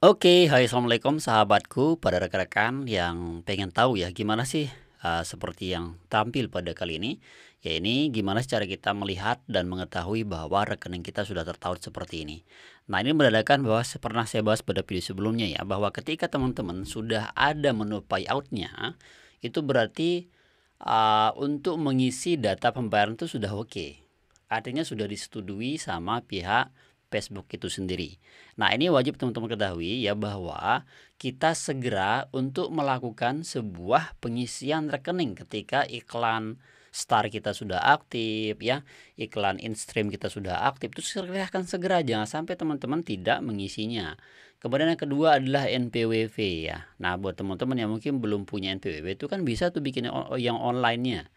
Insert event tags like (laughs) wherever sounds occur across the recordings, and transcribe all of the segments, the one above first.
Oke, hai assalamualaikum sahabatku, Pada rekan-rekan yang pengen tahu ya gimana sih uh, seperti yang tampil pada kali ini, ya ini gimana cara kita melihat dan mengetahui bahwa rekening kita sudah tertaut seperti ini. Nah ini mendalakan bahwa pernah saya bahas pada video sebelumnya ya, bahwa ketika teman-teman sudah ada menu payoutnya, itu berarti uh, untuk mengisi data pembayaran itu sudah oke, okay. artinya sudah disetujui sama pihak Facebook itu sendiri. Nah, ini wajib teman-teman ketahui ya bahwa kita segera untuk melakukan sebuah pengisian rekening ketika iklan star kita sudah aktif ya, iklan in kita sudah aktif. Itu silahkan segera jangan sampai teman-teman tidak mengisinya. Kemudian yang kedua adalah NPWP ya. Nah, buat teman-teman yang mungkin belum punya NPWP itu kan bisa tuh bikin yang online-nya.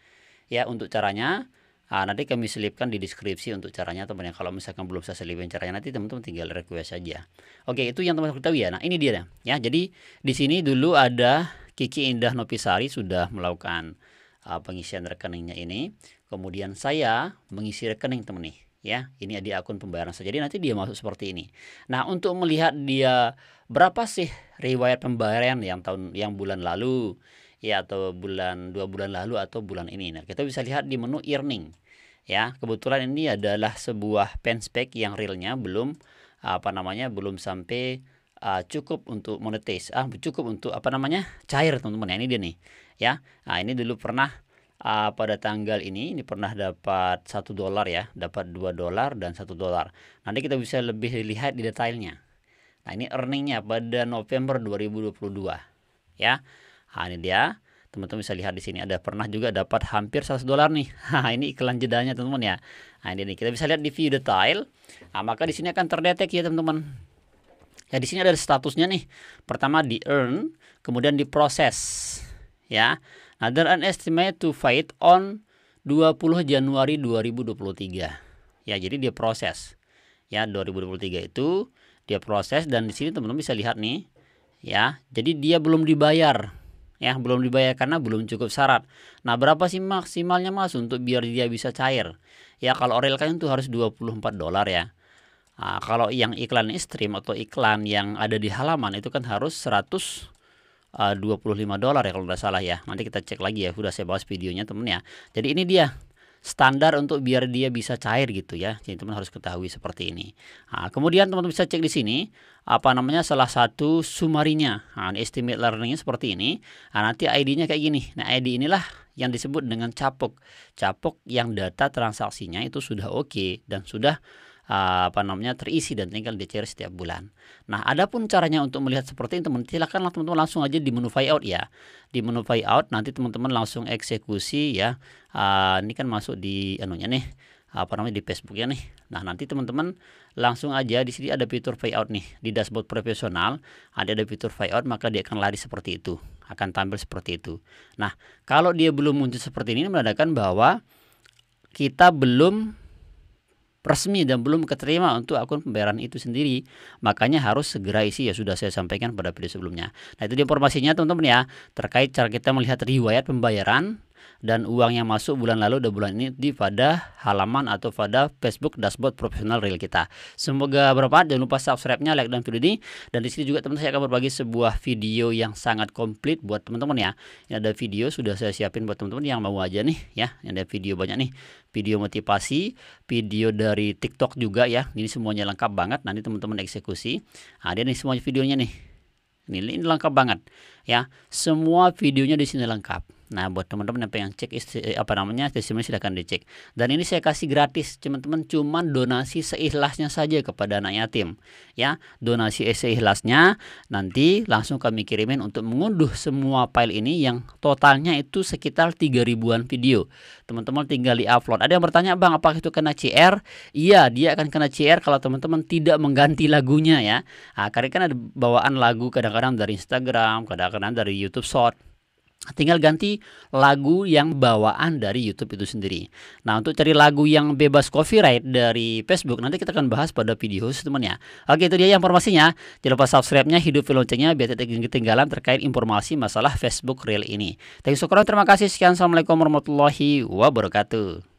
Ya, untuk caranya Uh, nanti kami selipkan di deskripsi untuk caranya teman teman kalau misalkan belum saya selipin caranya nanti teman-teman tinggal request saja. Oke, itu yang teman-teman ketahui ya. Nah, ini dia ya. Jadi di sini dulu ada Kiki Indah Nopisari sudah melakukan uh, pengisian rekeningnya ini. Kemudian saya mengisi rekening teman nih ya. Ini di akun pembayaran saya. Jadi nanti dia masuk seperti ini. Nah, untuk melihat dia berapa sih riwayat pembayaran yang tahun yang bulan lalu ya atau bulan dua bulan lalu atau bulan ini. Nah, kita bisa lihat di menu earning ya kebetulan ini adalah sebuah pen spec yang realnya belum apa namanya belum sampai uh, cukup untuk monetis ah cukup untuk apa namanya cair teman-teman ya ini dia nih ya nah ini dulu pernah uh, pada tanggal ini ini pernah dapat satu dolar ya dapat dua dolar dan satu dolar nanti kita bisa lebih lihat di detailnya nah ini earningnya pada November 2022 ya nah, ini dia teman-teman bisa lihat di sini ada pernah juga dapat hampir 100 dolar nih. (laughs) ini iklan jedanya teman-teman ya. Nah, ini nih kita bisa lihat di view detail. Nah, maka di sini akan terdetek ya teman-teman. Ya di sini ada statusnya nih. Pertama di earn, kemudian di proses Ya. Nah, Another an estimate to fight on 20 Januari 2023. Ya, jadi dia proses. Ya, 2023 itu dia proses dan di sini teman-teman bisa lihat nih. Ya, jadi dia belum dibayar ya belum dibayar karena belum cukup syarat. Nah, berapa sih maksimalnya Mas untuk biar dia bisa cair? Ya kalau Orel kan itu harus 24 dolar ya. Nah, kalau yang iklan stream atau iklan yang ada di halaman itu kan harus 100 25 ah, dolar ya kalau tidak salah ya. Nanti kita cek lagi ya, sudah saya bahas videonya temen ya. Jadi ini dia standar untuk biar dia bisa cair gitu ya. Jadi teman harus ketahui seperti ini. Nah, kemudian teman-teman bisa cek di sini apa namanya salah satu sumarinya. Nah, estimate learningnya seperti ini. Nah, nanti ID-nya kayak gini. Nah, ID inilah yang disebut dengan capok. Capok yang data transaksinya itu sudah oke okay dan sudah Eh, apa namanya terisi dan tinggal di setiap bulan. Nah, adapun caranya untuk melihat seperti ini, teman silakanlah teman-teman langsung aja di menu payout ya. Di menu payout nanti teman-teman langsung eksekusi ya. Uh, ini kan masuk di anunya nih apa namanya di Facebook ya nih. Nah nanti teman-teman langsung aja di sini ada fitur payout nih di dashboard profesional ada ada fitur payout maka dia akan lari seperti itu akan tampil seperti itu. Nah kalau dia belum muncul seperti ini menandakan bahwa kita belum resmi dan belum keterima untuk akun pembayaran itu sendiri. Makanya harus segera isi ya sudah saya sampaikan pada video sebelumnya. Nah, itu informasinya teman-teman ya terkait cara kita melihat riwayat pembayaran dan uang yang masuk bulan lalu dan bulan ini di pada halaman atau pada Facebook dashboard profesional real kita. Semoga bermanfaat. Jangan lupa subscribe-nya, like dan video ini. Dan di sini juga teman-teman saya akan berbagi sebuah video yang sangat komplit buat teman-teman ya. Ini ada video sudah saya siapin buat teman-teman yang mau aja nih ya. Ini ada video banyak nih. Video motivasi, video dari TikTok juga ya. Ini semuanya lengkap banget. Nanti teman-teman eksekusi. Nah, ada nih semuanya videonya nih. Ini, ini lengkap banget ya. Semua videonya di sini lengkap. Nah, buat teman-teman yang pengen cek isti, eh, apa namanya testimoni silahkan dicek. Dan ini saya kasih gratis, teman-teman, cuman donasi seikhlasnya saja kepada anak yatim. Ya, donasi seikhlasnya nanti langsung kami kirimin untuk mengunduh semua file ini yang totalnya itu sekitar 3000-an video. Teman-teman tinggal di-upload. Ada yang bertanya, "Bang, apakah itu kena CR?" Iya, dia akan kena CR kalau teman-teman tidak mengganti lagunya ya. Nah, karena kan ada bawaan lagu kadang-kadang dari Instagram, kadang-kadang dari YouTube Short Tinggal ganti lagu yang bawaan dari YouTube itu sendiri. Nah, untuk cari lagu yang bebas copyright dari Facebook, nanti kita akan bahas pada video khusus teman ya. Oke, itu dia informasinya. Jangan lupa subscribe-nya, hidup loncengnya biar tidak ketinggalan terkait informasi masalah Facebook Real ini. Thank you, terima kasih. Sekian, Assalamualaikum warahmatullahi wabarakatuh.